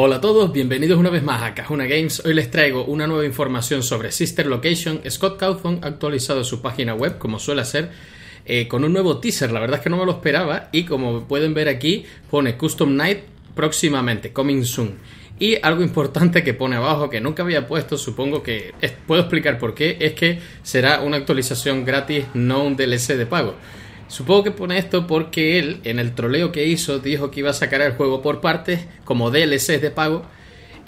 Hola a todos, bienvenidos una vez más a Cajuna Games. Hoy les traigo una nueva información sobre Sister Location. Scott Cawthon ha actualizado su página web, como suele hacer, eh, con un nuevo teaser. La verdad es que no me lo esperaba y como pueden ver aquí, pone Custom Night próximamente, coming soon. Y algo importante que pone abajo, que nunca había puesto, supongo que puedo explicar por qué, es que será una actualización gratis, no un DLC de pago. Supongo que pone esto porque él, en el troleo que hizo, dijo que iba a sacar el juego por partes, como DLCs de pago,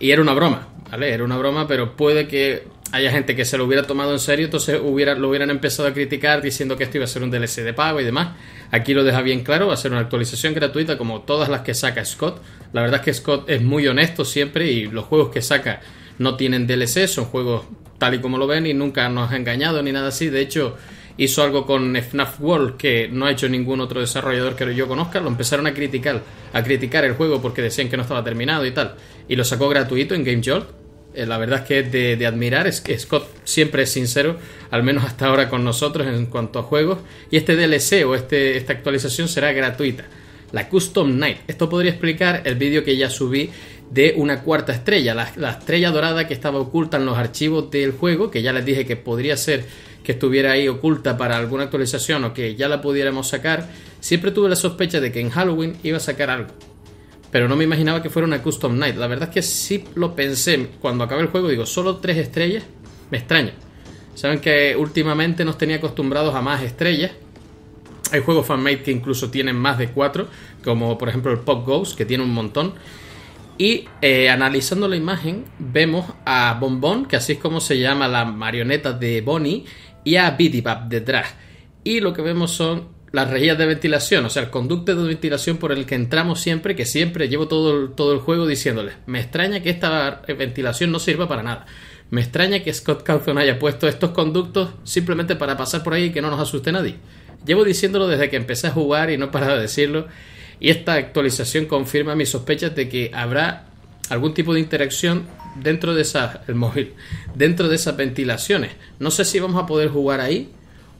y era una broma, ¿vale? Era una broma, pero puede que haya gente que se lo hubiera tomado en serio, entonces hubiera, lo hubieran empezado a criticar diciendo que esto iba a ser un DLC de pago y demás. Aquí lo deja bien claro, va a ser una actualización gratuita como todas las que saca Scott. La verdad es que Scott es muy honesto siempre y los juegos que saca no tienen DLC, son juegos tal y como lo ven y nunca nos ha engañado ni nada así. De hecho, hizo algo con FNAF World que no ha hecho ningún otro desarrollador que yo conozca, lo empezaron a criticar, a criticar el juego porque decían que no estaba terminado y tal, y lo sacó gratuito en Game Jolt. Eh, la verdad es que es de, admirar, es que Scott siempre es sincero, al menos hasta ahora con nosotros en cuanto a juegos, y este DLC o este, esta actualización será gratuita. La Custom Night. Esto podría explicar el vídeo que ya subí de una cuarta estrella, la estrella dorada que estaba oculta en los archivos del juego, que ya les dije que podría ser que estuviera ahí oculta para alguna actualización o que ya la pudiéramos sacar, siempre tuve la sospecha de que en Halloween iba a sacar algo. Pero no me imaginaba que fuera una Custom Night. La verdad es que sí lo pensé. Cuando acabé el juego, digo, solo tres estrellas. Me extraño Saben que últimamente nos tenía acostumbrados a más estrellas. Hay juegos fanmade que incluso tienen más de cuatro, como por ejemplo el Pop Ghost, que tiene un montón. Y eh, analizando la imagen, vemos a Bombón, que así es como se llama la marioneta de Bonnie, y a Bidibab detrás. Y lo que vemos son las rejillas de ventilación, o sea, el conducto de ventilación por el que entramos siempre, que siempre llevo todo el, todo el juego diciéndoles, me extraña que esta eh, ventilación no sirva para nada. Me extraña que Scott Cawthon haya puesto estos conductos simplemente para pasar por ahí y que no nos asuste nadie. Llevo diciéndolo desde que empecé a jugar y no he parado de decirlo. Y esta actualización confirma mis sospechas de que habrá algún tipo de interacción dentro de esa, el móvil, dentro de esas ventilaciones. No sé si vamos a poder jugar ahí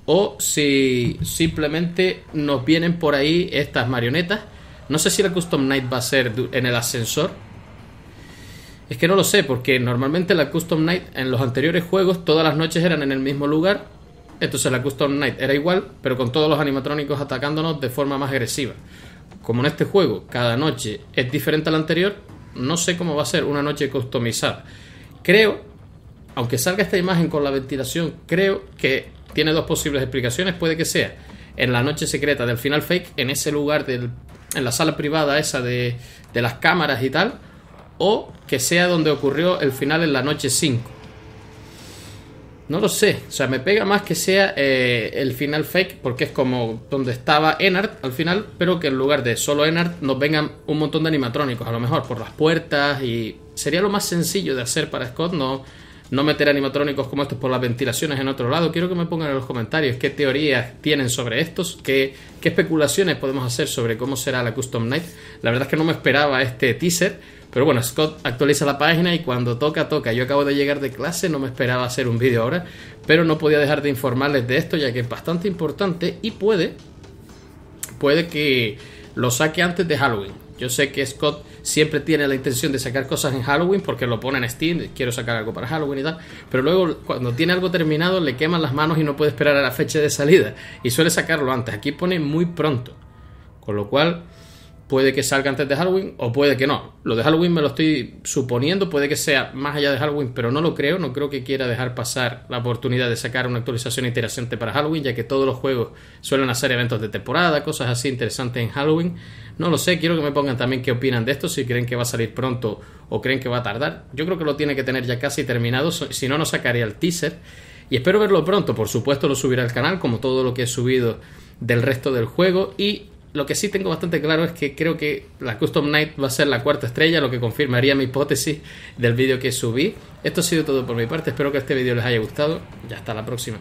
o si simplemente nos vienen por ahí estas marionetas. No sé si la Custom Night va a ser en el ascensor. Es que no lo sé, porque normalmente la Custom Night en los anteriores juegos todas las noches eran en el mismo lugar. Entonces la Custom Night era igual, pero con todos los animatrónicos atacándonos de forma más agresiva. Como en este juego, cada noche es diferente a la anterior, no sé cómo va a ser una noche customizada Creo, aunque salga esta imagen con la ventilación, creo que tiene dos posibles explicaciones. Puede que sea en la noche secreta del final fake, en ese lugar, del, en la sala privada esa de, de las cámaras y tal, o que sea donde ocurrió el final en la noche 5 no lo sé, o sea, me pega más que sea eh, el final fake, porque es como donde estaba Enart al final, pero que en lugar de solo Enart nos vengan un montón de animatrónicos, a lo mejor por las puertas, y sería lo más sencillo de hacer para Scott, no, no meter animatrónicos como estos por las ventilaciones en otro lado. Quiero que me pongan en los comentarios qué teorías tienen sobre estos, qué, especulaciones podemos hacer sobre cómo será la Custom Night. La verdad es que no me esperaba este teaser, pero bueno, Scott actualiza la página y cuando toca, toca. Yo acabo de llegar de clase, no me esperaba hacer un vídeo ahora, pero no podía dejar de informarles de esto ya que es bastante importante y puede, puede que lo saque antes de Halloween. Yo sé que Scott siempre tiene la intención de sacar cosas en Halloween porque lo pone en Steam, quiero sacar algo para Halloween y tal, pero luego cuando tiene algo terminado le queman las manos y no puede esperar a la fecha de salida y suele sacarlo antes. Aquí pone muy pronto, con lo cual puede que salga antes de Halloween o puede que no. Lo de Halloween me lo estoy suponiendo, puede que sea más allá de Halloween, pero no lo creo, no creo que quiera dejar pasar la oportunidad de sacar una actualización interesante para Halloween, ya que todos los juegos suelen hacer eventos de temporada, cosas así interesantes en Halloween. No lo sé, quiero que me pongan también qué opinan de esto, si creen que va a salir pronto o creen que va a tardar. Yo creo que lo tiene que tener ya casi terminado, si no, no sacaría el teaser. Y espero verlo pronto, por supuesto lo subiré al canal, como todo lo que he subido del resto del juego y lo que sí tengo bastante claro es que creo que la Custom Night va a ser la cuarta estrella, lo que confirmaría mi hipótesis del vídeo que subí. Esto ha sido todo por mi parte, espero que este vídeo les haya gustado Ya hasta la próxima.